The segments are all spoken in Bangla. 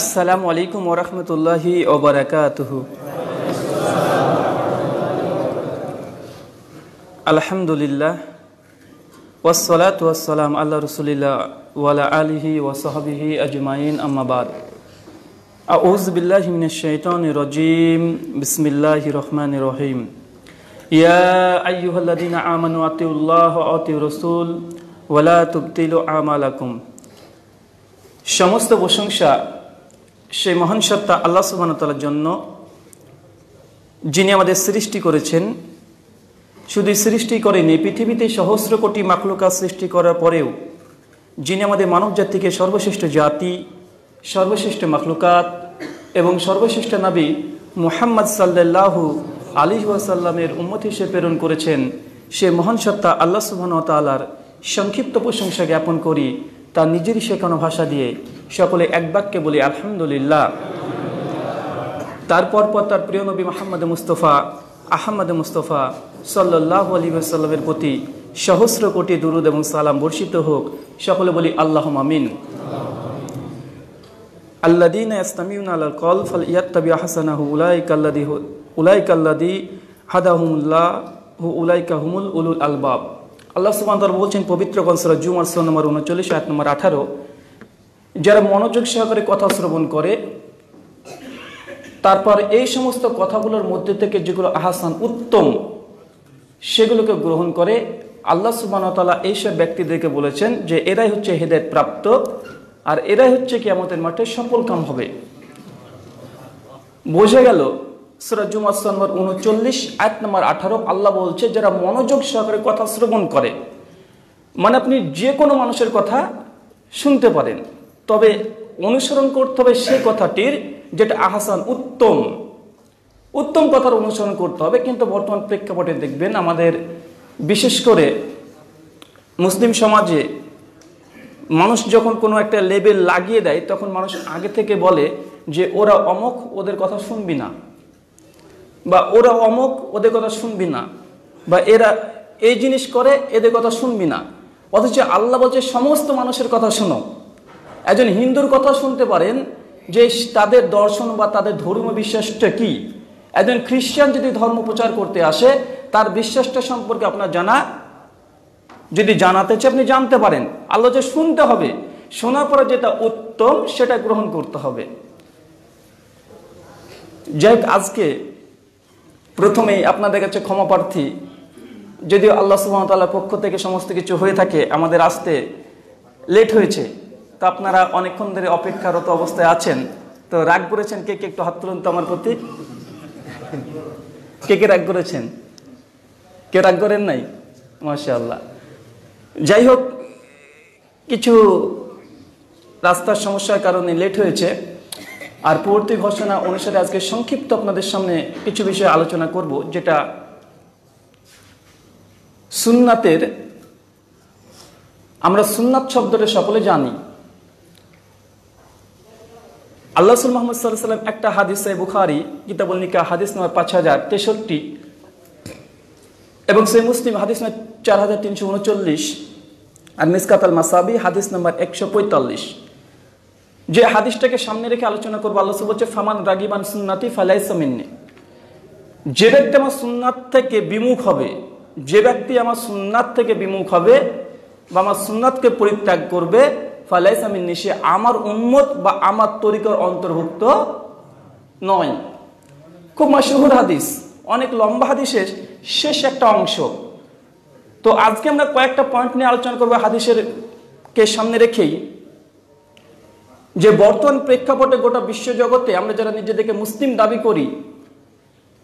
আসসালামু আলাইকুম ওরহমতুল্লাহি ওবরাকাতহু আলহামদুলিল্লাহ ওয়াসলাত ওয়াসালাম আল্লাহ রসুলিল্লাহ ওয়ালা আলিহি ওয়াসাহাবিহি আজমাইন আম্মাবাদ আউজ বিল্লাহ মিনাশাইতান রজিম বিসমিল্লাহ রহমান রহিম ইয়া আইয়ুহাল্লাদিন আমানু আতিউল্লাহ আতি রসুল ওয়ালা তুবতিলু আমালাকুম সমস্ত প্রশংসা সেই মহান সত্তা আল্লাহ তালার জন্য যিনি আমাদের সৃষ্টি করেছেন শুধু সৃষ্টি করেনি পৃথিবীতে সহস্র কোটি মাকলুকা সৃষ্টি করার পরেও যিনি আমাদের মানব জাতিকে সর্বশ্রেষ্ঠ জাতি সর্বশ্রেষ্ঠ মাকলুকাত এবং সর্বশ্রেষ্ঠ নাবী মুহাম্মদ সাল্লাহু আলী ওয়াসাল্লামের উম্মত হিসেবে প্রেরণ করেছেন সে মহান সত্তা আল্লাহ তালার সংক্ষিপ্ত প্রশংসা জ্ঞাপন করি তার নিজেরই শেখানো ভাষা দিয়ে সকলে এক বাক্যে বলি আলহামদুলিল্লাহ তারপর পর তার প্রিয় নবী মাহমদ মুস্তফা আহমদ মুস্তফা সাল্লাহ আলী সাল্লামের প্রতি সহস্র কোটি দুরুদ এবং সালাম বর্ষিত হোক সকলে বলি আল্লাহ মামিন আল্লাদিন ইসলামিউন আল কল ফল ইয়াত্তাবি আহসানাহু উলাইক আল্লাদি উলাইক আল্লাদি হাদাহুমুল্লাহ হু উলাইকা হুমুল উলুল আলবাব আল্লাহ সুবান্তর বলছেন পবিত্র কনসরা জুমার সো নম্বর উনচল্লিশ আট নম্বর আঠারো যারা মনোযোগ সহকারে কথা শ্রবণ করে তারপর এই সমস্ত কথাগুলোর মধ্যে থেকে যেগুলো আহাসান উত্তম সেগুলোকে গ্রহণ করে আল্লাহ সুবাহতালা এইসব ব্যক্তিদেরকে বলেছেন যে এরাই হচ্ছে হেদায়ত প্রাপ্ত আর এরাই হচ্ছে কি আমাদের মাঠে সফল কাম হবে বোঝা গেল সুরা জুমার উনচল্লিশ এক নম্বর আঠারো আল্লাহ বলছে যারা মনোযোগ সহকারে কথা শ্রবণ করে মানে আপনি যে কোনো মানুষের কথা শুনতে পারেন তবে অনুসরণ করতে হবে সেই কথাটির যেটা আহাসান উত্তম উত্তম কথার অনুসরণ করতে হবে কিন্তু বর্তমান প্রেক্ষাপটে দেখবেন আমাদের বিশেষ করে মুসলিম সমাজে মানুষ যখন কোনো একটা লেবেল লাগিয়ে দেয় তখন মানুষ আগে থেকে বলে যে ওরা অমক ওদের কথা শুনবি না বা ওরা অমুক ওদের কথা শুনবি না বা এরা এই জিনিস করে এদের কথা শুনবি না অথচ আল্লাহ বলছে সমস্ত মানুষের কথা শোনো একজন হিন্দুর কথা শুনতে পারেন যে তাদের দর্শন বা তাদের ধর্ম বিশ্বাসটা কি একজন খ্রিস্টান যদি ধর্ম প্রচার করতে আসে তার বিশ্বাসটা সম্পর্কে আপনার জানা যদি জানাতে চাই আপনি জানতে পারেন আল্লাহ যে শুনতে হবে শোনার পরে যেটা উত্তম সেটা গ্রহণ করতে হবে যাই আজকে প্রথমেই আপনাদের কাছে ক্ষমা প্রার্থী যদিও আল্লাহ সুবাহতাল্লার পক্ষ থেকে সমস্ত কিছু হয়ে থাকে আমাদের আসতে লেট হয়েছে তো আপনারা অনেকক্ষণ ধরে অপেক্ষারত অবস্থায় আছেন তো রাগ করেছেন কে কে একটু হাত তুলুন তো আমার প্রতি কে কে রাগ করেছেন কে রাগ করেন নাই মাশাল্লাহ যাই হোক কিছু রাস্তার সমস্যার কারণে লেট হয়েছে আর পূর্তি ঘোষণা অনুসারে আজকে সংক্ষিপ্ত আপনাদের সামনে কিছু বিষয়ে আলোচনা করব যেটা সুন্নাতের আমরা সুন্নাত শব্দটা সকলে জানি আল্লাহ সুল মোহাম্মদ সাল্লাহ সাল্লাম একটা সাহেব বুখারি কিতাবুল নিকা হাদিস নম্বর পাঁচ হাজার তেষট্টি এবং সেই মুসলিম হাদিস নম্বর চার হাজার তিনশো উনচল্লিশ আর মিসকাতাল মাসাবি হাদিস নম্বর একশো পঁয়তাল্লিশ যে হাদিসটাকে সামনে রেখে আলোচনা করবো আল্লাহ বলছে ফামান রাগিবান সুন্নাতি ফালাইসামিন্নি যে ব্যক্তি আমার সুন্নাত থেকে বিমুখ হবে যে ব্যক্তি আমার সুন্নাত থেকে বিমুখ হবে বা আমার সুন্নাতকে পরিত্যাগ করবে ফালাইসামিন্নি সে আমার উন্মত বা আমার তরিকার অন্তর্ভুক্ত নয় খুব মাসুহুর হাদিস অনেক লম্বা হাদিসের শেষ একটা অংশ তো আজকে আমরা কয়েকটা পয়েন্ট নিয়ে আলোচনা করবো হাদিসের কে সামনে রেখেই যে বর্তমান প্রেক্ষাপটে গোটা বিশ্ব জগতে আমরা যারা নিজেদেরকে মুসলিম দাবি করি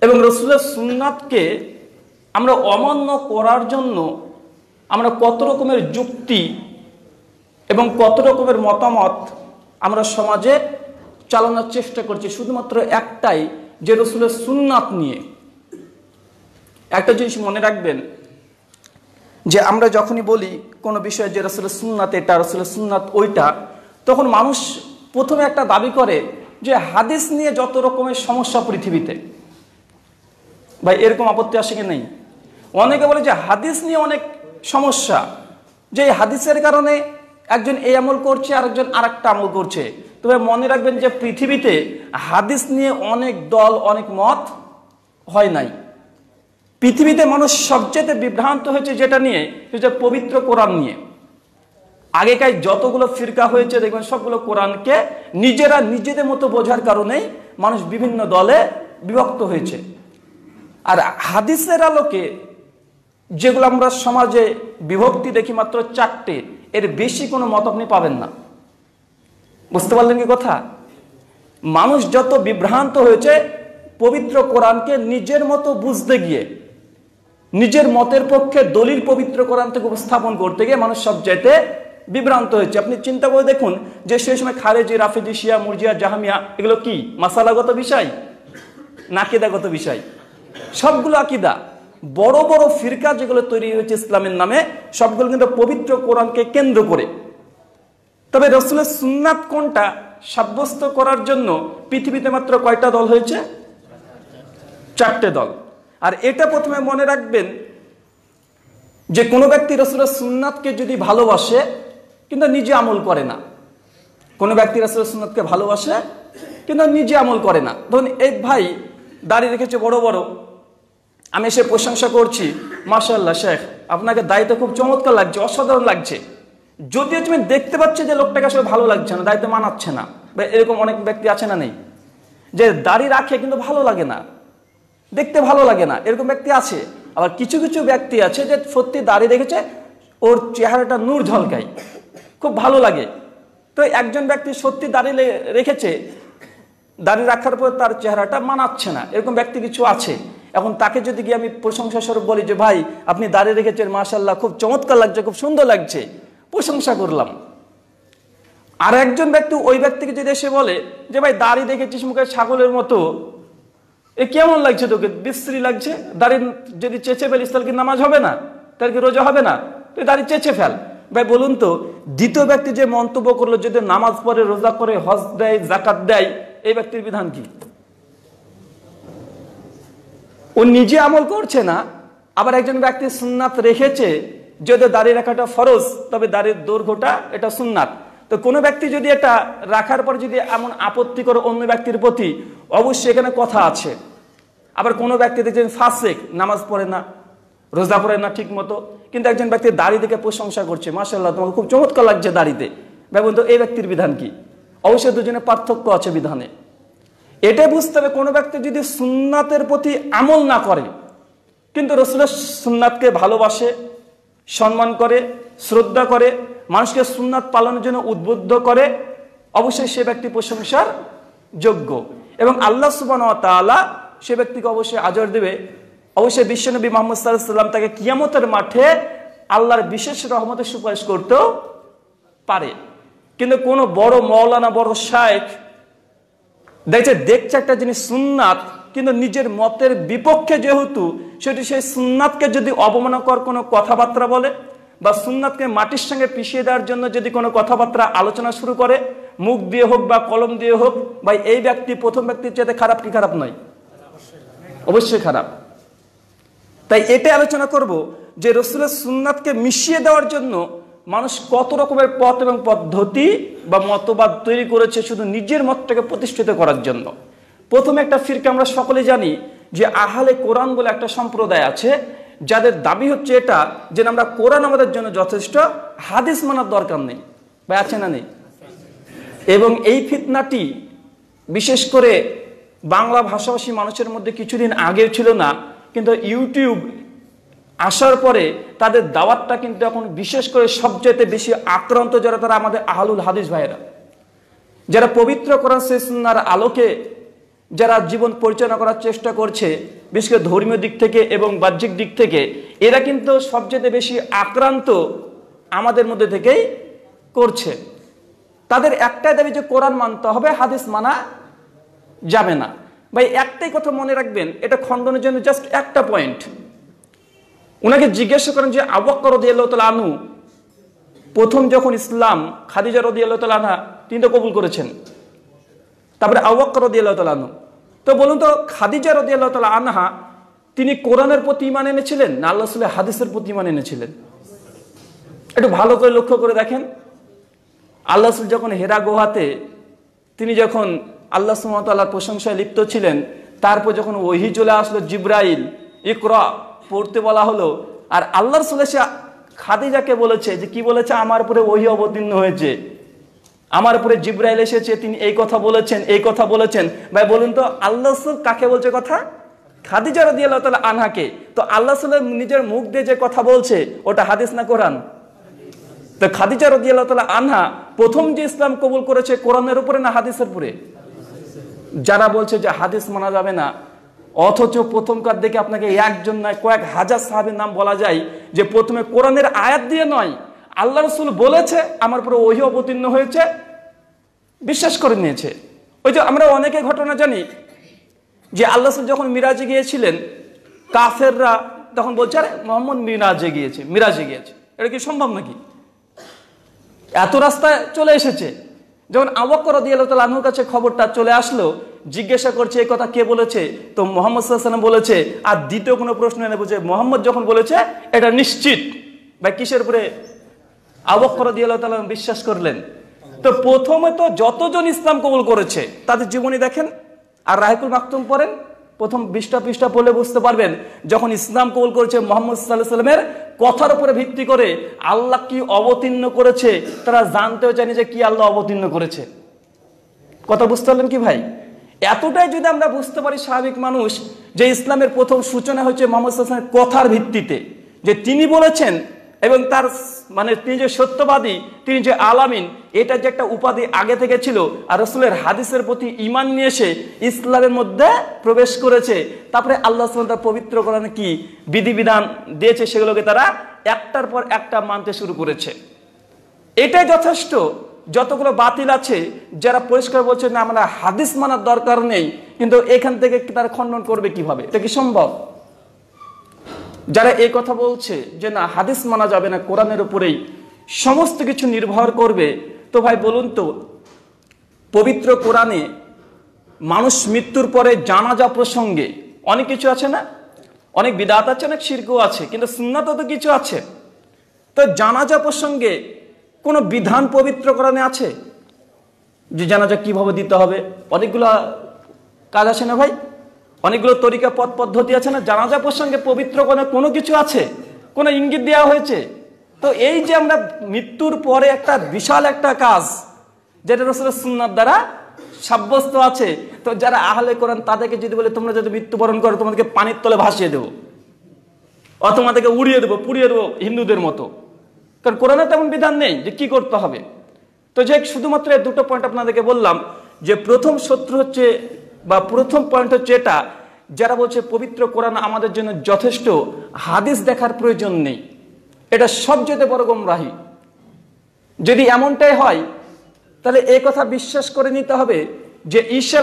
এবং রসুলের সুন্নাতকে আমরা অমান্য করার জন্য আমরা কত রকমের যুক্তি এবং কত রকমের মতামত আমরা সমাজে চালানোর চেষ্টা করছি শুধুমাত্র একটাই যে রসুলের সুন্নাত নিয়ে একটা জিনিস মনে রাখবেন যে আমরা যখনই বলি কোনো বিষয়ে যে রসুলের সুন্নাত এটা রসুলের সুন্নাত ওইটা তখন মানুষ প্রথমে একটা দাবি করে যে হাদিস নিয়ে যত রকমের সমস্যা পৃথিবীতে ভাই এরকম আপত্তি আসে কি নেই অনেকে বলে যে হাদিস নিয়ে অনেক সমস্যা যে হাদিসের কারণে একজন এই আমল করছে আর একজন আর একটা আমল করছে তবে মনে রাখবেন যে পৃথিবীতে হাদিস নিয়ে অনেক দল অনেক মত হয় নাই পৃথিবীতে মানুষ সবচেয়ে বিভ্রান্ত হয়েছে যেটা নিয়ে পবিত্র কোরআন নিয়ে আগেকার যতগুলো ফিরকা হয়েছে দেখবেন সবগুলো কোরআনকে নিজেরা নিজেদের মতো বোঝার কারণেই মানুষ বিভিন্ন দলে বিভক্ত হয়েছে আর হাদিসের আলোকে যেগুলো আমরা সমাজে বিভক্তি দেখি মাত্র চারটে এর বেশি কোনো মত আপনি পাবেন না বুঝতে পারলেন কি কথা মানুষ যত বিভ্রান্ত হয়েছে পবিত্র কোরআনকে নিজের মতো বুঝতে গিয়ে নিজের মতের পক্ষে দলিল পবিত্র কোরআন থেকে উপস্থাপন করতে গিয়ে মানুষ সব চাইতে বিভ্রান্ত হয়েছে আপনি চিন্তা করে দেখুন যে সেই সময় খারেজি রাফেজি শিয়া মুরজিয়া জাহামিয়া এগুলো কি মাসালাগত বিষয় নাকিদাগত বিষয় সবগুলো আকিদা বড় বড় ফিরকা যেগুলো তৈরি হয়েছে ইসলামের নামে সবগুলো কিন্তু পবিত্র কোরআনকে কেন্দ্র করে তবে রসুলের সুন্নাত কোনটা সাব্যস্ত করার জন্য পৃথিবীতে মাত্র কয়টা দল হয়েছে চারটে দল আর এটা প্রথমে মনে রাখবেন যে কোনো ব্যক্তি রসুলের সুন্নাতকে যদি ভালোবাসে কিন্তু নিজে আমল করে না কোনো ব্যক্তি রাসুল সুন্নতকে ভালোবাসে কিন্তু নিজে আমল করে না ধরুন এক ভাই দাঁড়িয়ে রেখেছে বড় বড় আমি এসে প্রশংসা করছি মার্শাল্লাহ শেখ আপনাকে দায়িত্ব খুব চমৎকার লাগছে অসাধারণ লাগছে যদিও তুমি দেখতে পাচ্ছ যে লোকটাকে আসলে ভালো লাগছে না দায়িত্ব মানাচ্ছে না বা এরকম অনেক ব্যক্তি আছে না নেই যে দাড়ি রাখে কিন্তু ভালো লাগে না দেখতে ভালো লাগে না এরকম ব্যক্তি আছে আবার কিছু কিছু ব্যক্তি আছে যে সত্যি দাড়ি দেখেছে ওর চেহারাটা নূর ঝলকায় খুব ভালো লাগে তো একজন ব্যক্তি সত্যি দাঁড়িয়ে রেখেছে দাঁড়িয়ে রাখার পর তার চেহারাটা মানাচ্ছে না এরকম ব্যক্তি কিছু আছে এখন তাকে যদি গিয়ে আমি প্রশংসা স্বরূপ বলি যে ভাই আপনি দাঁড়িয়ে রেখেছেন মাসাল্লাহ খুব চমৎকার লাগছে খুব সুন্দর লাগছে প্রশংসা করলাম আর একজন ব্যক্তি ওই ব্যক্তিকে যদি এসে বলে যে ভাই দাড়ি দেখেছিস মুখে ছাগলের মতো এ কেমন লাগছে তোকে বিশ্রী লাগছে দাড়ি যদি চেঁচে ফেলিস তাহলে কি নামাজ হবে না তাহলে কি রোজা হবে না তুই দাড়ি চেঁচে ফেল ভাই বলুন তো দ্বিতীয় ব্যক্তি যে মন্তব্য করলো যদি নামাজ পড়ে রোজা করে হজ দেয় জাকাত দেয় এই ব্যক্তির বিধান কি ও নিজে আমল করছে না আবার একজন ব্যক্তি সুন্নাত রেখেছে যদি দাঁড়িয়ে রাখাটা ফরজ তবে দাড়ির দৈর্ঘ্যটা এটা সুন্নাত তো কোনো ব্যক্তি যদি এটা রাখার পর যদি এমন আপত্তি করে অন্য ব্যক্তির প্রতি অবশ্যই এখানে কথা আছে আবার কোনো ব্যক্তি দেখছেন ফাঁসেক নামাজ পড়ে না রোজা পড়ে না ঠিক মতো কিন্তু একজন ব্যক্তির দাড়ি দেখে প্রশংসা করছে মাসাল্লাহ তোমাকে খুব চমৎকার লাগছে দাড়িতে ভাই বন্ধু এই ব্যক্তির বিধান কি অবশ্যই দুজনে পার্থক্য আছে বিধানে এটাই বুঝতে হবে কোনো ব্যক্তি যদি সুন্নাতের প্রতি আমল না করে কিন্তু রসুলের সুন্নাতকে ভালোবাসে সম্মান করে শ্রদ্ধা করে মানুষকে সুন্নাত পালনের জন্য উদ্বুদ্ধ করে অবশ্যই সে ব্যক্তি প্রশংসার যোগ্য এবং আল্লাহ সুবান তালা সে ব্যক্তিকে অবশ্যই আজর দেবে অবশ্যই বিশ্বনবী মোহাম্মদ সাল্লাম তাকে কিয়ামতের মাঠে আল্লাহর বিশেষ রহমতের সুপারিশ করতেও পারে কিন্তু কোনো বড় মৌলানা বড় শায়েখ দেখছে দেখছে একটা জিনিস সুন্নাত কিন্তু নিজের মতের বিপক্ষে যেহেতু সেটি সেই সুন্নাতকে যদি অবমানকর কোনো কথাবার্তা বলে বা সুন্নাতকে মাটির সঙ্গে পিষিয়ে দেওয়ার জন্য যদি কোনো কথাবার্তা আলোচনা শুরু করে মুখ দিয়ে হোক বা কলম দিয়ে হোক বা এই ব্যক্তি প্রথম ব্যক্তির চেয়ে খারাপ কি খারাপ নয় অবশ্যই খারাপ তাই এটা আলোচনা করব যে রসুলের সুন্নাতকে মিশিয়ে দেওয়ার জন্য মানুষ কত রকমের পথ এবং পদ্ধতি বা মতবাদ তৈরি করেছে শুধু নিজের মতটাকে প্রতিষ্ঠিত করার জন্য প্রথমে একটা ফিরকে আমরা সকলে জানি যে আহালে কোরআন বলে একটা সম্প্রদায় আছে যাদের দাবি হচ্ছে এটা যে আমরা কোরআন আমাদের জন্য যথেষ্ট হাদিস মানার দরকার নেই বা আছে না নেই এবং এই ফিতনাটি বিশেষ করে বাংলা ভাষাভাষী মানুষের মধ্যে কিছুদিন আগেও ছিল না কিন্তু ইউটিউব আসার পরে তাদের দাওয়াতটা কিন্তু এখন বিশেষ করে সবচেয়ে বেশি আক্রান্ত যারা তারা আমাদের আহলুল হাদিস ভাইয়েরা যারা পবিত্র করার সেসনার আলোকে যারা জীবন পরিচালনা করার চেষ্টা করছে বিশেষ করে ধর্মীয় দিক থেকে এবং বাহ্যিক দিক থেকে এরা কিন্তু সবচেয়ে বেশি আক্রান্ত আমাদের মধ্যে থেকেই করছে তাদের একটাই দাবি যে কোরআন মানতে হবে হাদিস মানা যাবে না ভাই একটাই কথা মনে রাখবেন এটা খণ্ডনের জন্য জাস্ট একটা পয়েন্ট ওনাকে জিজ্ঞাসা করেন যে আবাক্কর রদিয়াল্লাহ আনু প্রথম যখন ইসলাম খাদিজা রদিয়াল্লাহ আনহা তো কবুল করেছেন তারপরে আবাক্কর রদিয়াল্লাহ আনু তো বলুন তো খাদিজা রদিয়াল্লাহ তালা আনহা তিনি কোরআনের প্রতি ইমান এনেছিলেন না আল্লাহ সাল্লাহ হাদিসের প্রতি ইমান এনেছিলেন একটু ভালো করে লক্ষ্য করে দেখেন আল্লাহ যখন হেরা গোহাতে তিনি যখন আল্লাহ সুমতাল্লাহর প্রশংসায় লিপ্ত ছিলেন তারপর যখন ওহি চলে আসলো জিব্রাইল ইকরা পড়তে বলা হলো আর আল্লাহর সুলেশা খাদিজাকে বলেছে যে কি বলেছে আমার উপরে ওহি অবতীর্ণ হয়েছে আমার উপরে জিব্রাইল এসেছে তিনি এই কথা বলেছেন এই কথা বলেছেন ভাই বলুন তো আল্লাহ কাকে বলছে কথা খাদিজা রদি আল্লাহ তালা আনহাকে তো আল্লাহ সাল্লাম নিজের মুখ দিয়ে যে কথা বলছে ওটা হাদিস না কোরআন তো খাদিজা রদি আল্লাহ তালা আনহা প্রথম যে ইসলাম কবুল করেছে কোরআনের উপরে না হাদিসের উপরে যারা বলছে যে হাদিস মানা যাবে না অথচ প্রথমকার দিকে আপনাকে একজন নয় কয়েক হাজার সাহাবের নাম বলা যায় যে প্রথমে কোরআনের আয়াত দিয়ে নয় আল্লাহ রসুল বলেছে আমার পুরো ওহি অবতীর্ণ হয়েছে বিশ্বাস করে নিয়েছে ওই যে আমরা অনেকে ঘটনা জানি যে আল্লাহ রসুল যখন মিরাজে গিয়েছিলেন কাফেররা তখন বলছে আরে মোহাম্মদ মিরাজে গিয়েছে মিরাজে গিয়েছে এটা কি সম্ভব নাকি এত রাস্তায় চলে এসেছে যখন আবাক্কর দিয়ালতালাহুর কাছে খবরটা চলে আসলো জিজ্ঞাসা করছে এই কথা কে বলেছে তো মোহাম্মদ সাল্লাম বলেছে আর দ্বিতীয় কোনো প্রশ্ন এনে বুঝে মোহাম্মদ যখন বলেছে এটা নিশ্চিত বা কিসের উপরে আবাক্কর দিয়ালতালাহ বিশ্বাস করলেন তো প্রথমে তো যতজন ইসলাম কবুল করেছে তাদের জীবনী দেখেন আর রাহেকুল মাকতুম পড়েন প্রথম পৃষ্ঠা পৃষ্ঠা পড়লে বুঝতে পারবেন যখন ইসলাম কবুল করেছে মোহাম্মদ সাল্লাহ সাল্লামের কথার উপরে ভিত্তি করে আল্লাহ কি অবতীর্ণ করেছে তারা জানতেও চায়নি যে কি আল্লাহ অবতীর্ণ করেছে কথা বুঝতে পারলেন কি ভাই এতটাই যদি আমরা বুঝতে পারি স্বাভাবিক মানুষ যে ইসলামের প্রথম সূচনা হচ্ছে মোহাম্মদ কথার ভিত্তিতে যে তিনি বলেছেন এবং তার মানে তিনি যে সত্যবাদী তিনি যে আলামিন এটা যে একটা উপাধি আগে থেকে ছিল আর রসুলের হাদিসের প্রতি ইমান নিয়ে এসে ইসলামের মধ্যে প্রবেশ করেছে তারপরে আল্লাহ তার পবিত্র করানো কি বিধিবিধান দিয়েছে সেগুলোকে তারা একটার পর একটা মানতে শুরু করেছে এটাই যথেষ্ট যতগুলো বাতিল আছে যারা পরিষ্কার বলছে না আমরা হাদিস মানার দরকার নেই কিন্তু এখান থেকে তারা খণ্ডন করবে কিভাবে এটা কি সম্ভব যারা এই কথা বলছে যে না হাদিস মানা যাবে না কোরআনের উপরেই সমস্ত কিছু নির্ভর করবে তো ভাই বলুন তো পবিত্র কোরআনে মানুষ মৃত্যুর পরে জানাজা প্রসঙ্গে অনেক কিছু আছে না অনেক বিদাত আছে অনেক শির্ক আছে কিন্তু সুন্নাত তো কিছু আছে তো জানাজা প্রসঙ্গে কোনো বিধান পবিত্র কোরআনে আছে যে জানাজা কিভাবে দিতে হবে অনেকগুলা কাজ আছে না ভাই অনেকগুলো তরিকা পথ পদ্ধতি আছে না জানাজা প্রসঙ্গে পবিত্র কোনো কোনো কিছু আছে কোনো ইঙ্গিত দেওয়া হয়েছে তো এই যে আমরা মৃত্যুর পরে একটা বিশাল একটা কাজ যেটা রসুল সুন্নার দ্বারা সাব্যস্ত আছে তো যারা আহলে করেন তাদেরকে যদি বলে তোমরা যদি মৃত্যুবরণ করো তোমাদেরকে পানির তলে ভাসিয়ে দেবো অ তোমাদেরকে উড়িয়ে দেবো পুড়িয়ে দেবো হিন্দুদের মতো কারণ কোরআনে তেমন বিধান নেই যে কি করতে হবে তো যে শুধুমাত্র দুটো পয়েন্ট আপনাদেরকে বললাম যে প্রথম শত্রু হচ্ছে বা প্রথম পয়েন্ট হচ্ছে এটা যারা বলছে পবিত্র কোরআন আমাদের জন্য যথেষ্ট হাদিস দেখার প্রয়োজন নেই এটা সবচেয়ে বড় গমরাহি যদি এমনটাই হয় তাহলে এ কথা বিশ্বাস করে নিতে হবে যে ঈশ্বর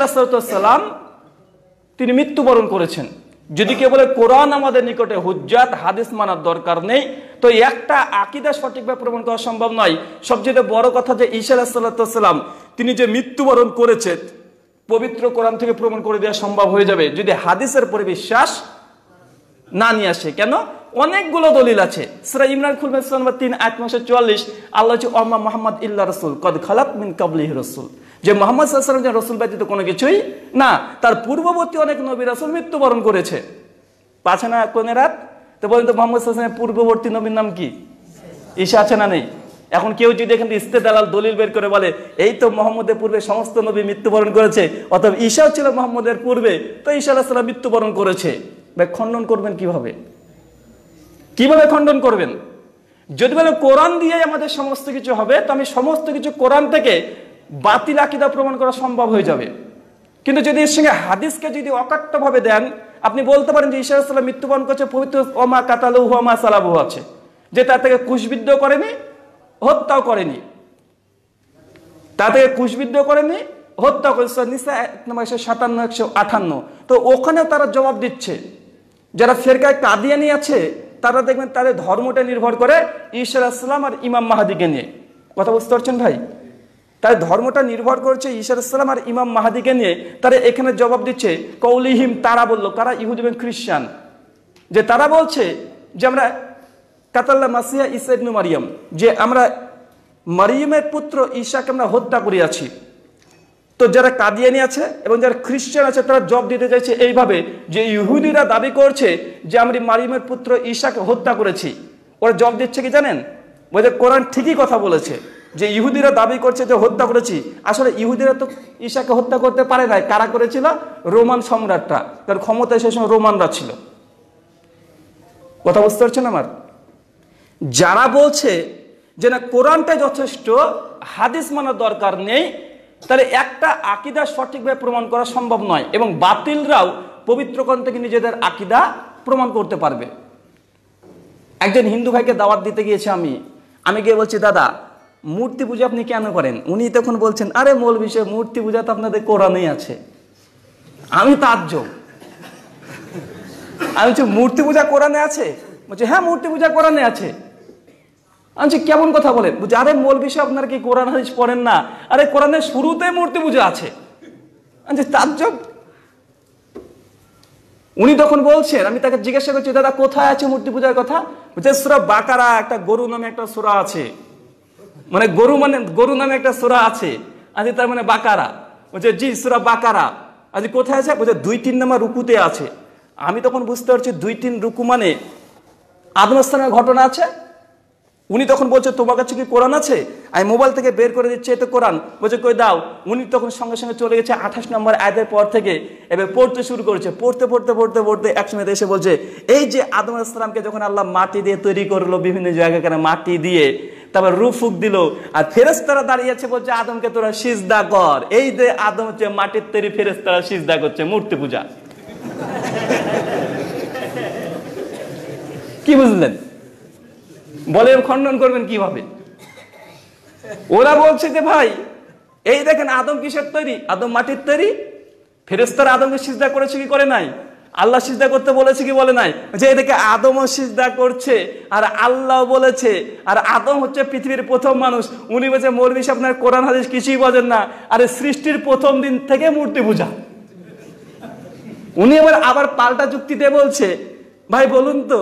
সালাম তিনি মৃত্যুবরণ করেছেন যদি কেউ বলে কোরআন আমাদের নিকটে হুজ্জাত হাদিস মানার দরকার নেই তো একটা আকিদা সঠিকভাবে প্রমাণ করা সম্ভব নয় সবচেয়ে বড় কথা যে ঈশ্বর সাল্লাম তিনি যে মৃত্যুবরণ করেছেন পবিত্র কোরআন থেকে প্রমাণ করে দেওয়া সম্ভব হয়ে যাবে যদি হাদিসের পরে বিশ্বাস না নিয়ে আসে কেন অনেকগুলো দলিল আছে সেরা ইমরান খুলবে তিন এক নশো চুয়াল্লিশ আল্লাহ ওমা মোহাম্মদ ইল্লা রসুল কদ খালাত মিন কাবলি রসুল যে মোহাম্মদ সাল্লাম রসুল ব্যতীত কোনো কিছুই না তার পূর্ববর্তী অনেক নবী রসুল মৃত্যুবরণ করেছে পাছে না কোনে রাত তো বলেন তো মোহাম্মদ সাল্লামের পূর্ববর্তী নবীর নাম কি ঈশা আছে না নেই এখন কেউ যদি এখানে ইস্তে দালাল দলিল বের করে বলে এই তো মোহাম্মদের পূর্বে সমস্ত নবী মৃত্যুবরণ করেছে অথবা ঈশাও ছিল মোহাম্মদের পূর্বে তো ঈশা আলাহিসাল্লাম মৃত্যুবরণ করেছে ভাই খণ্ডন করবেন কিভাবে কিভাবে খণ্ডন করবেন যদি বলে কোরআন দিয়ে আমাদের সমস্ত কিছু হবে তো আমি সমস্ত কিছু কোরআন থেকে বাতিল আকিদা প্রমাণ করা সম্ভব হয়ে যাবে কিন্তু যদি এর সঙ্গে হাদিসকে যদি অকাট্যভাবে দেন আপনি বলতে পারেন যে ঈশ্বর মৃত্যুবরণ করছে পবিত্র ওমা কাতালু হুয়া মা সালাবু আছে যে তার থেকে কুশবিদ্ধ করেনি হত্যাও করেনি তাতে কুশবিদ্ধ করেনি হত্যা করেছে নিশা এক নম্বর একশো সাতান্ন একশো আঠান্ন তো ওখানে তারা জবাব দিচ্ছে যারা ফেরকায় কাদিয়ানি আছে তারা দেখবেন তাদের ধর্মটা নির্ভর করে ঈশ্বর আসসালাম আর ইমাম মাহাদিকে নিয়ে কথা বুঝতে পারছেন ভাই তাদের ধর্মটা নির্ভর করছে ঈশ্বর আসসালাম আর ইমাম মাহাদিকে নিয়ে তারা এখানে জবাব দিচ্ছে কৌলিহিম তারা বললো কারা ইহুদ খ্রিস্টান যে তারা বলছে যে আমরা কাতাল্লা মাসিয়া ইসা ইবনু মারিয়াম যে আমরা মারিয়ামের পুত্র ঈশাকে আমরা হত্যা করিয়াছি তো যারা কাদিয়ানি আছে এবং যারা খ্রিস্টান আছে তারা জব দিতে চাইছে এইভাবে যে ইহুদিরা দাবি করছে যে আমি মারিমের পুত্র ঈশাকে হত্যা করেছি ওরা জব দিচ্ছে কি জানেন বলছে কোরআন ঠিকই কথা বলেছে যে ইহুদিরা দাবি করছে যে হত্যা করেছি আসলে ইহুদিরা তো ঈশাকে হত্যা করতে পারে নাই কারা করেছিল রোমান সম্রাটরা কারণ ক্ষমতায় সে সময় রোমানরা ছিল কথা বুঝতে পারছেন আমার যারা বলছে যে না কোরআনটা যথেষ্ট হাদিস মানার দরকার নেই তাহলে একটা আকিদা সঠিকভাবে প্রমাণ করা সম্ভব নয় এবং বাতিলরাও পবিত্রকণ থেকে নিজেদের আকিদা প্রমাণ করতে পারবে একজন হিন্দু ভাইকে দাওয়াত দিতে গিয়েছে আমি আমি গিয়ে বলছি দাদা মূর্তি পূজা আপনি কেন করেন উনি তখন বলছেন আরে মূল বিষয় মূর্তি পূজা তো আপনাদের কোরআনেই আছে আমি তাজ্য আমি বলছি মূর্তি পূজা কোরআনে আছে বলছে হ্যাঁ মূর্তি পূজা কোরআনে আছে আমি কেমন কথা বলেন বুঝে আরে মৌলবি সাহেব আপনারা কি কোরআন হাদিস পড়েন না আরে কোরআনের শুরুতে মূর্তি পূজা আছে আমি তাজ্জব উনি তখন বলছেন আমি তাকে জিজ্ঞাসা করছি দাদা কোথায় আছে মূর্তি পূজার কথা যে সুরা বাকারা একটা গরু নামে একটা সুরা আছে মানে গরু মানে গরু নামে একটা সুরা আছে আজ তার মানে বাকারা বলছে জি সুরা বাকারা আজ কোথায় আছে বলছে দুই তিন নাম্বার রুকুতে আছে আমি তখন বুঝতে পারছি দুই তিন রুকু মানে আদমস্থানের ঘটনা আছে উনি তখন বলছে তোমার কাছে কি কোরআন আছে আমি মোবাইল থেকে বের করে দিচ্ছি এতে কোরআন বলছে কই দাও উনি তখন সঙ্গে সঙ্গে চলে গেছে আঠাশ নম্বর আয়াতের পর থেকে এবার পড়তে শুরু করেছে পড়তে পড়তে পড়তে পড়তে সময় এসে বলছে এই যে আদম আসসালামকে যখন আল্লাহ মাটি দিয়ে তৈরি করলো বিভিন্ন জায়গাখানে মাটি দিয়ে তারপর রুফুক দিল আর তারা দাঁড়িয়েছে বলছে আদমকে তোরা সিজদা কর এই যে আদম হচ্ছে মাটির তৈরি ফেরেস্তারা সিজদা করছে মূর্তি পূজা কি বুঝলেন বলে খণ্ডন করবেন কিভাবে ওরা বলছে যে ভাই এই দেখেন আদম কিসের তৈরি আদম মাটির তৈরি ফেরেস্তার আদমকে সিজদা করেছে কি করে নাই আল্লাহ সিজদা করতে বলেছে কি বলে নাই যে এদেরকে আদমও সিজদা করছে আর আল্লাহ বলেছে আর আদম হচ্ছে পৃথিবীর প্রথম মানুষ উনি বলছে মৌলী আপনার কোরআন হাদিস কিছুই বোঝেন না আর সৃষ্টির প্রথম দিন থেকে মূর্তি পূজা উনি এবার আবার পাল্টা যুক্তিতে বলছে ভাই বলুন তো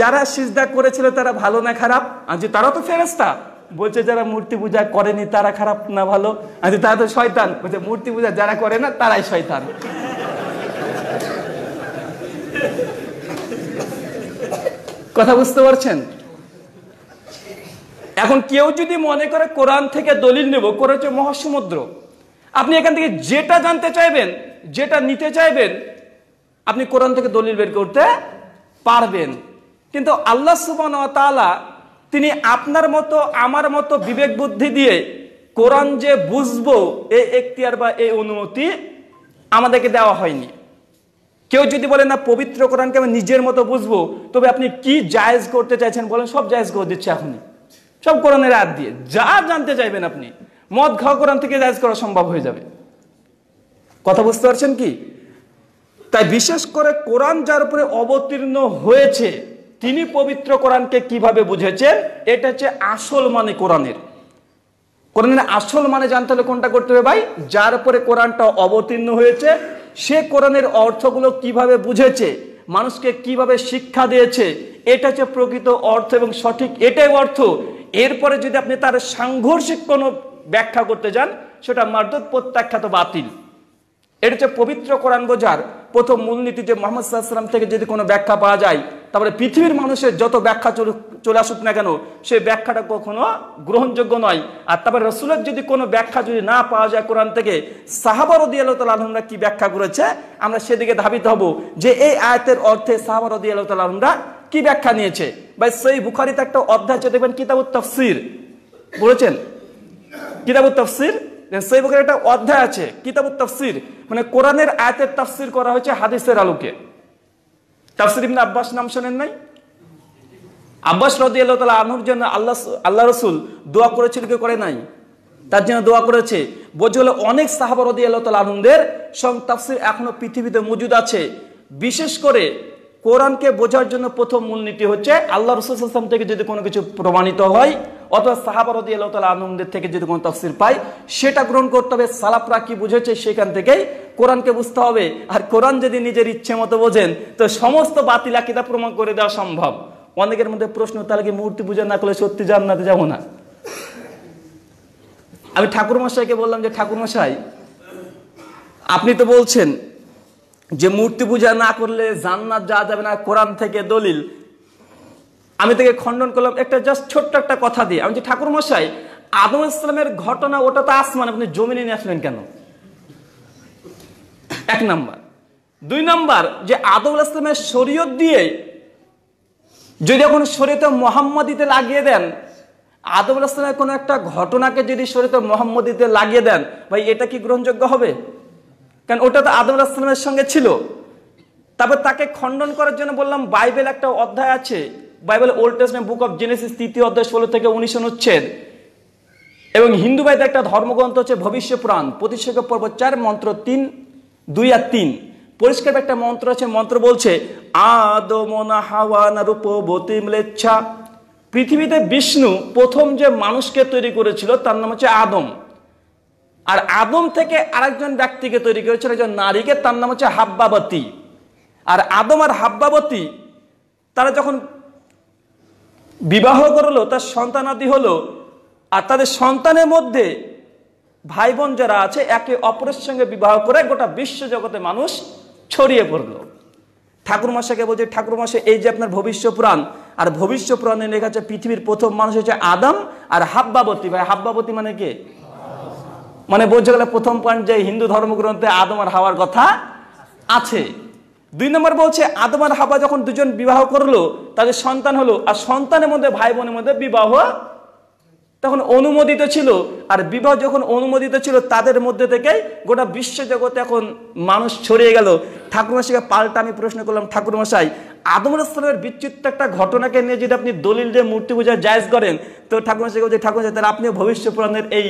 যারা সিজদা করেছিল তারা ভালো না খারাপ আজকে তারা তো ফেরেস্তা বলছে যারা মূর্তি পূজা করেনি তারা খারাপ না ভালো আজ তারা তো শয়তান বলছে মূর্তি পূজা যারা করে না তারাই শয়তান কথা বুঝতে পারছেন এখন কেউ যদি মনে করে কোরআন থেকে দলিল নেব কোরআন হচ্ছে মহাসমুদ্র আপনি এখান থেকে যেটা জানতে চাইবেন যেটা নিতে চাইবেন আপনি কোরআন থেকে দলিল বের করতে পারবেন কিন্তু আল্লাহ সুবান তিনি আপনার মতো আমার মতো বিবেক বুদ্ধি দিয়ে কোরআন যে বুঝবো এই এখতিয়ার বা এই অনুমতি আমাদেরকে দেওয়া হয়নি কেউ যদি বলে না পবিত্র কোরআনকে আমি নিজের মতো বুঝবো তবে আপনি কি জায়েজ করতে চাইছেন বলেন সব জায়েজ করে দিচ্ছে এখনই সব কোরআনের হাত দিয়ে যা জানতে চাইবেন আপনি মদ খাওয়া কোরআন থেকে জায়েজ করা সম্ভব হয়ে যাবে কথা বুঝতে পারছেন কি তাই বিশেষ করে কোরআন যার উপরে অবতীর্ণ হয়েছে তিনি পবিত্র কোরআনকে কিভাবে বুঝেছেন এটা হচ্ছে আসল মানে কোরআনের কোরআনের আসল মানে জানতে হলে কোনটা করতে হবে ভাই যার উপরে কোরআনটা অবতীর্ণ হয়েছে সে কোরআনের অর্থগুলো কিভাবে বুঝেছে মানুষকে কিভাবে শিক্ষা দিয়েছে এটা হচ্ছে প্রকৃত অর্থ এবং সঠিক এটাই অর্থ এরপরে যদি আপনি তার সাংঘর্ষিক কোনো ব্যাখ্যা করতে যান সেটা মারদত প্রত্যাখ্যাত বাতিল এটা হচ্ছে পবিত্র কোরআন বোঝার প্রথম মূলনীতি যে মোহাম্মদ সাল্লাম থেকে যদি কোনো ব্যাখ্যা পাওয়া যায় তারপরে পৃথিবীর মানুষের যত ব্যাখ্যা চলে আসুক না কেন সেই ব্যাখ্যাটা কখনো গ্রহণযোগ্য নয় আর তারপরে রসুলের যদি কোনো ব্যাখ্যা যদি না পাওয়া যায় কোরআন থেকে সাহাবার রদি আলহামরা কি ব্যাখ্যা করেছে আমরা সেদিকে ধাবিত হব যে এই আয়তের অর্থে সাহাবার রদি আলহামরা কি ব্যাখ্যা নিয়েছে বা সেই বুখারিতে একটা অধ্যায় দেখবেন কিতাব তফসির বলেছেন কিতাব তফসির সেই বুখারি একটা অধ্যায় আছে কিতাব তফসির মানে কোরআনের আয়তের তফসির করা হয়েছে হাদিসের আলোকে তাফসির ইবনে আব্বাস নাম শোনেন নাই আব্বাস রদি আল্লাহ তালা আনহুর জন্য আল্লাহ আল্লাহ রসুল দোয়া করেছিল কি করে নাই তার জন্য দোয়া করেছে বলছে হলো অনেক সাহাবা রদি আল্লাহ তালা আনন্দের সং তাফসির এখনো পৃথিবীতে মজুদ আছে বিশেষ করে কোরআনকে বোঝার জন্য প্রথম মূলনীতি হচ্ছে আল্লাহ রসুলাম থেকে যদি কোনো কিছু প্রমাণিত হয় অথবা সাহাবারদি আল্লাহ তালা আনন্দের থেকে যদি কোনো তফসিল পাই সেটা গ্রহণ করতে হবে সালাপরা কি বুঝেছে সেখান থেকেই কোরআনকে বুঝতে হবে আর কোরআন যদি নিজের ইচ্ছে মতো বোঝেন তো সমস্ত বাতিল আকিদা প্রমাণ করে দেওয়া সম্ভব অনেকের মধ্যে প্রশ্ন তাহলে কি মূর্তি পূজা না করলে সত্যি জান্নাতে যাবো না আমি ঠাকুর মশাইকে বললাম যে ঠাকুর মশাই আপনি তো বলছেন যে মূর্তি পূজা না করলে জান্নাত যাওয়া যাবে না কোরআন থেকে দলিল আমি তাকে খণ্ডন করলাম একটা জাস্ট ছোট্ট একটা কথা দিয়ে আমি যে ঠাকুর মশাই আদম ইসলামের ঘটনা ওটা তো আসমান আপনি জমিনে নিয়ে আসলেন কেন এক নাম্বার দুই নাম্বার যে আদম ইসলামের শরীয়ত দিয়ে যদি এখন শরীয়তে মোহাম্মদিতে লাগিয়ে দেন আদম ইসলামের কোনো একটা ঘটনাকে যদি শরীয়তে মোহাম্মদিতে লাগিয়ে দেন ভাই এটা কি গ্রহণযোগ্য হবে কারণ ওটা তো আদম আসলামের সঙ্গে ছিল তারপর তাকে খণ্ডন করার জন্য বললাম বাইবেল একটা অধ্যায় আছে Bible Old Testament book of Genesis তৃতীয় অধ্যায় ষোলো থেকে উনিশ অনুচ্ছেদ এবং হিন্দু বাইতে একটা ধর্মগ্রন্থ হচ্ছে ভবিষ্য প্রাণ প্রতিষ্ঠক পর্ব চার মন্ত্র তিন দুই আর তিন পরিষ্কার একটা মন্ত্র আছে মন্ত্র বলছে আদমনা হাওয়ানা রূপবতী পৃথিবীতে বিষ্ণু প্রথম যে মানুষকে তৈরি করেছিল তার নাম হচ্ছে আদম আর আদম থেকে আরেকজন ব্যক্তিকে তৈরি করেছিল একজন নারীকে তার নাম হচ্ছে হাব্বাবতী আর আদম আর হাব্বাবতী তারা যখন বিবাহ করলো তার সন্তানাদি হলো আর তাদের সন্তানের মধ্যে ভাই বোন যারা আছে একে অপরের সঙ্গে বিবাহ করে গোটা বিশ্ব জগতে মানুষ ছড়িয়ে পড়ল ঠাকুরমশাকে বলছে মশাই এই যে আপনার ভবিষ্য পুরাণ আর ভবিষ্য পুরাণে লেখা আছে পৃথিবীর প্রথম মানুষ হচ্ছে আদম আর হাব্বাবতী ভাই হাব্বাবতী মানে কে মানে বলতে গেলে প্রথম পয়েন্ট যে হিন্দু ধর্মগ্রন্থে আদম আর হাওয়ার কথা আছে দুই নম্বর বলছে আদম আর হাওয়া যখন দুজন বিবাহ করলো তাদের সন্তান হলো আর সন্তানের মধ্যে ভাই বোনের মধ্যে বিবাহ তখন অনুমোদিত ছিল আর বিবাহ যখন অনুমোদিত ছিল তাদের মধ্যে থেকে গোটা বিশ্বজগতে এখন মানুষ ছড়িয়ে গেল ঠাকুরমশাইকে পাল্টা আমি প্রশ্ন করলাম ঠাকুরমশাই আদম ইসলামের বিচিত্র একটা ঘটনাকে নিয়ে যদি আপনি দলিল দিয়ে মূর্তি পূজা জায়জ করেন তো ঠাকুরমশাইকে বলছে ঠাকুরমশাই তাহলে আপনি ভবিষ্য পুরাণের এই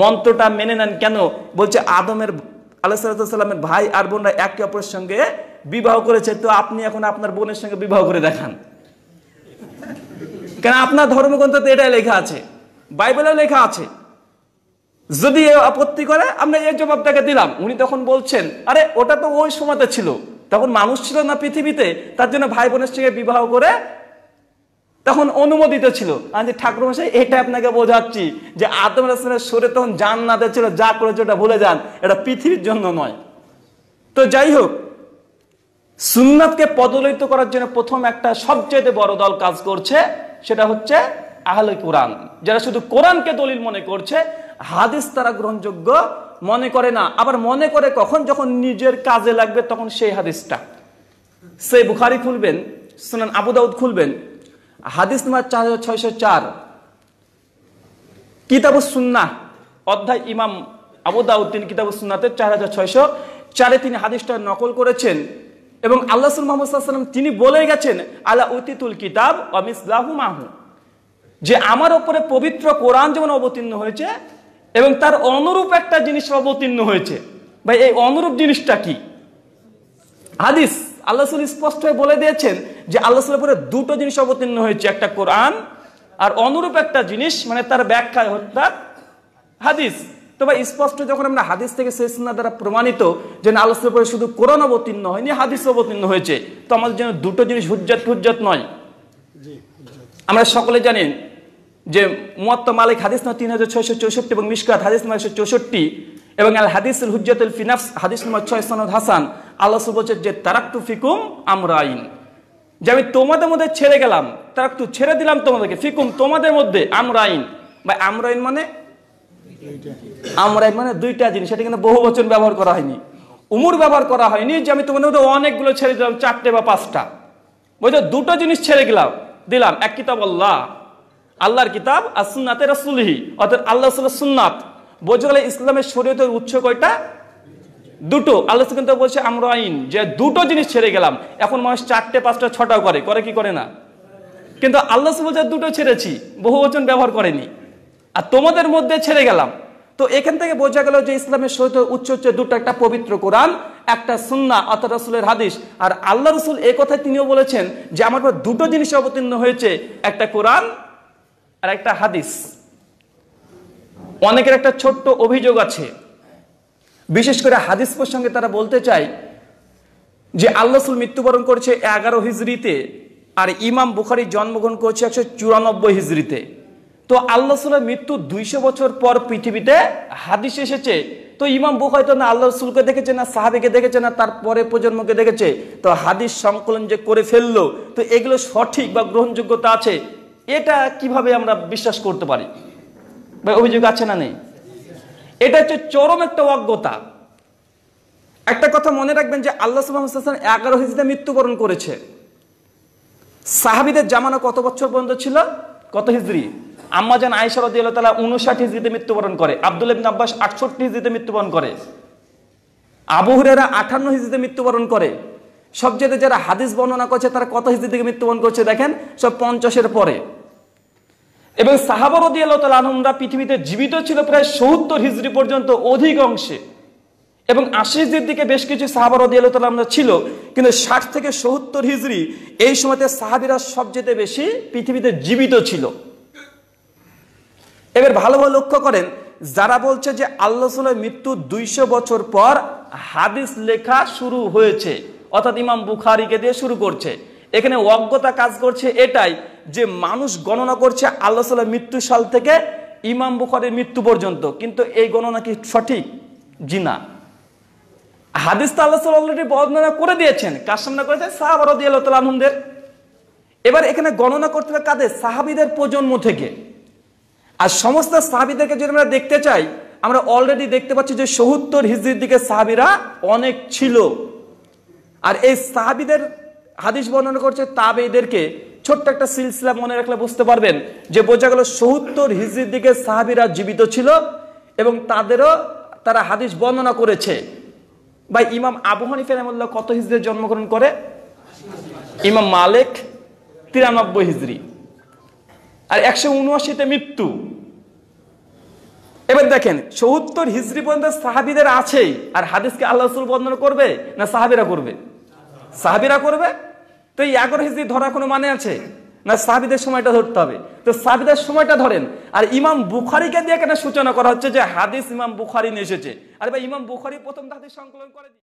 মন্ত্রটা মেনে নেন কেন বলছে আদমের আল্লাহামের ভাই আর বোনরা একে অপরের সঙ্গে বিবাহ করেছে তো আপনি এখন আপনার বোনের সঙ্গে বিবাহ করে দেখান কেন আপনার ধর্মগ্রন্থতে এটাই লেখা আছে বাইবেলেও লেখা আছে যদি আপত্তি করে আমরা এই জবাবটাকে দিলাম উনি তখন বলছেন আরে ওটা তো ওই সময়তে ছিল তখন মানুষ ছিল না পৃথিবীতে তার জন্য ভাই বোনের সঙ্গে বিবাহ করে তখন অনুমোদিত ছিল আমি ঠাকুর মশাই এটা আপনাকে বোঝাচ্ছি যে আদম রাসমের সরে তখন জান্নাতে ছিল যা করেছে ওটা ভুলে যান এটা পৃথিবীর জন্য নয় তো যাই হোক সুন্নাতকে পদলিত করার জন্য প্রথম একটা সবচেয়ে বড় দল কাজ করছে সেটা হচ্ছে আহলে কোরআন যারা শুধু কোরআনকে দলিল মনে করছে হাদিস তারা গ্রহণযোগ্য মনে করে না আবার মনে করে কখন যখন নিজের কাজে লাগবে তখন সেই হাদিসটা সেই বুখারি খুলবেন সুনান আবুদাউদ খুলবেন হাদিস নম্বর চার হাজার ছয়শো চার কিতাবুসুন্না অধ্যায় ইমাম আবুদাউদ্দিন কিতাবুসুন্নাতে চার হাজার ছয়শো চারে তিনি হাদিসটা নকল করেছেন এবং আল্লাহ মোহাম্মদ তিনি বলে গেছেন আল্লাহ উতিতুল কিতাব অমিসাহু মাহু যে আমার ওপরে পবিত্র কোরআন যেমন অবতীর্ণ হয়েছে এবং তার অনুরূপ একটা জিনিস অবতীর্ণ হয়েছে ভাই এই অনুরূপ জিনিসটা কি হাদিস আল্লাহ স্পষ্ট হয়ে বলে দিয়েছেন যে আল্লাহ সাল্লাপুরে দুটো জিনিস অবতীর্ণ হয়েছে একটা কোরআন আর অনুরূপ একটা জিনিস মানে তার ব্যাখ্যায় হত্যা হাদিস তবে স্পষ্ট যখন আমরা হাদিস থেকে শেষ না দ্বারা প্রমাণিত যে না আল্লাহ সাল্লাপুরে শুধু কোরআন অবতীর্ণ হয়নি হাদিস অবতীর্ণ হয়েছে তো আমাদের জন্য দুটো জিনিস হুজ্জাত হুজ্জাত নয় আমরা সকলে জানেন যে মুয়াত্ত মালিক হাদিস নম্বর তিন হাজার ছয়শো চৌষট্টি এবং মিসকাত হাদিস নম্বর একশো চৌষট্টি এবং আল হাদিস হুজাতুল ফিনাফস হাদিস নম্বর ছয় সনদ হাসান আল্লাহ বলছে যে তারাক্টু ফিকুম আমরাইন যে আমি তোমাদের মধ্যে ছেড়ে গেলাম তারা তো ছেড়ে দিলাম তোমাদেরকে ফিকুম তোমাদের মধ্যে আমরাইন বা আমরাইন মানে আমরাইন মানে দুইটা জিনিস সেটা কিন্তু বহু বচন ব্যবহার করা হয়নি উমুর ব্যবহার করা হয়নি যে আমি তোমাদের মধ্যে অনেকগুলো ছেড়ে দিলাম চারটে বা পাঁচটা বুঝলো দুটো জিনিস ছেড়ে গেলাম দিলাম এক কিতাব আল্লাহ আল্লাহর কিতাব আর সুন্নাতে রসুলহি অর্থাৎ আল্লাহ সুন্নাত বোঝা গেলে ইসলামের শরীয়তের উৎস কয়টা দুটো আল্লাহ কিন্তু বলছে আমরা আইন যে দুটো জিনিস ছেড়ে গেলাম এখন মানুষ চারটে পাঁচটা ছটাও করে করে কি করে না কিন্তু আল্লাহ বলছে দুটো ছেড়েছি বহু বচন ব্যবহার করেনি আর তোমাদের মধ্যে ছেড়ে গেলাম তো এখান থেকে বোঝা গেল যে ইসলামের সহিত উচ্চ উচ্চ দুটো একটা পবিত্র কোরআন একটা সুন্না অর্থাৎ রসুলের হাদিস আর আল্লাহ রসুল এ কথায় তিনিও বলেছেন যে আমার পর দুটো জিনিস অবতীর্ণ হয়েছে একটা কোরআন আর একটা হাদিস অনেকের একটা ছোট্ট অভিযোগ আছে বিশেষ করে হাদিস প্রসঙ্গে তারা বলতে চায় যে আল্লাহসুল মৃত্যুবরণ করেছে এগারো হিজড়িতে আর ইমাম বুখারি জন্মগ্রহণ করেছে একশো চুরানব্বই হিজড়িতে তো আল্লাহসুলের মৃত্যু দুইশো বছর পর পৃথিবীতে হাদিস এসেছে তো ইমাম বুখারি তো না আল্লাহ রসুলকে দেখেছে না সাহাবিকে দেখেছে না তার পরে প্রজন্মকে দেখেছে তো হাদিস সংকলন যে করে ফেললো তো এগুলো সঠিক বা গ্রহণযোগ্যতা আছে এটা কিভাবে আমরা বিশ্বাস করতে পারি বা অভিযোগ আছে না নেই এটা হচ্ছে চরম একটা অজ্ঞতা একটা কথা মনে রাখবেন যে আল্লাহ সাল্লাম এগারো হিজিতে মৃত্যুবরণ করেছে সাহাবিদের জামানো কত বছর পর্যন্ত ছিল কত হিজড়ি আম্মা যান আয়সা রদি আল্লাহ তালা উনষাট হিজড়িতে মৃত্যুবরণ করে আব্দুল ইবিন আব্বাস আটষট্টি হিজড়িতে মৃত্যুবরণ করে আবু হুরেরা আঠান্ন হিজড়িতে মৃত্যুবরণ করে সবচেয়ে যারা হাদিস বর্ণনা করছে তারা কত হিজড়ি থেকে মৃত্যুবরণ করছে দেখেন সব পঞ্চাশের পরে এবং সাহাবরদি আল্লাহ পৃথিবীতে জীবিত ছিল প্রায় সত্তর হিজড়ি পর্যন্ত অধিক অংশে এবং আশিসদের দিকে বেশ কিছু সাহাবরদি আল্লাহ ছিল কিন্তু ষাট থেকে সত্তর হিজড়ি এই সময়তে সাহাবিরা সবচেয়ে বেশি পৃথিবীতে জীবিত ছিল এবার ভালোভাবে লক্ষ্য করেন যারা বলছে যে আল্লাহ সাল্লাহ মৃত্যু দুইশো বছর পর হাদিস লেখা শুরু হয়েছে অর্থাৎ ইমাম বুখারিকে দিয়ে শুরু করছে এখানে অজ্ঞতা কাজ করছে এটাই যে মানুষ গণনা করছে আল্লাহ সাল্লাহ মৃত্যু সাল থেকে ইমাম বুখারের মৃত্যু পর্যন্ত কিন্তু এই গণনা কি সঠিক জি না হাদিস তো আল্লাহ সাল্লাহ অলরেডি বর্ণনা করে দিয়েছেন কার সামনে করেছেন সাহাবারদি আল্লাহ আনন্দের এবার এখানে গণনা করতে হবে কাদের সাহাবিদের প্রজন্ম থেকে আর সমস্ত সাহাবিদেরকে যদি আমরা দেখতে চাই আমরা অলরেডি দেখতে পাচ্ছি যে সহুত্তর হিজির দিকে সাহাবিরা অনেক ছিল আর এই সাহাবিদের হাদিস বর্ণনা করছে এদেরকে ছোট্ট একটা সিলসিলা মনে রাখলে বুঝতে পারবেন যে বোঝা গেল সত্তর হিজির দিকে সাহাবিরা জীবিত ছিল এবং তাদেরও তারা হাদিস বর্ণনা করেছে বা ইমাম আবু হানিফ রহমুল্লাহ কত হিজড়ে জন্মগ্রহণ করে ইমাম মালিক তিরানব্বই হিজড়ি আর একশো উনআশিতে মৃত্যু এবার দেখেন সত্তর হিজড়ি পর্যন্ত সাহাবিদের আছেই আর হাদিসকে আল্লাহ রসুল বর্ণনা করবে না সাহাবিরা করবে সাহাবিরা করবে তো এই এগারো হিজড়ি ধরা কোনো মানে আছে না সাবিদের সময়টা ধরতে হবে তো সাবিদের সময়টা ধরেন আর ইমাম বুখারিকে দিয়ে কেন সূচনা করা হচ্ছে যে হাদিস ইমাম বুখারি নিয়ে এসেছে আরে ভাই ইমাম বুখারি প্রথম হাদিস সংকলন করে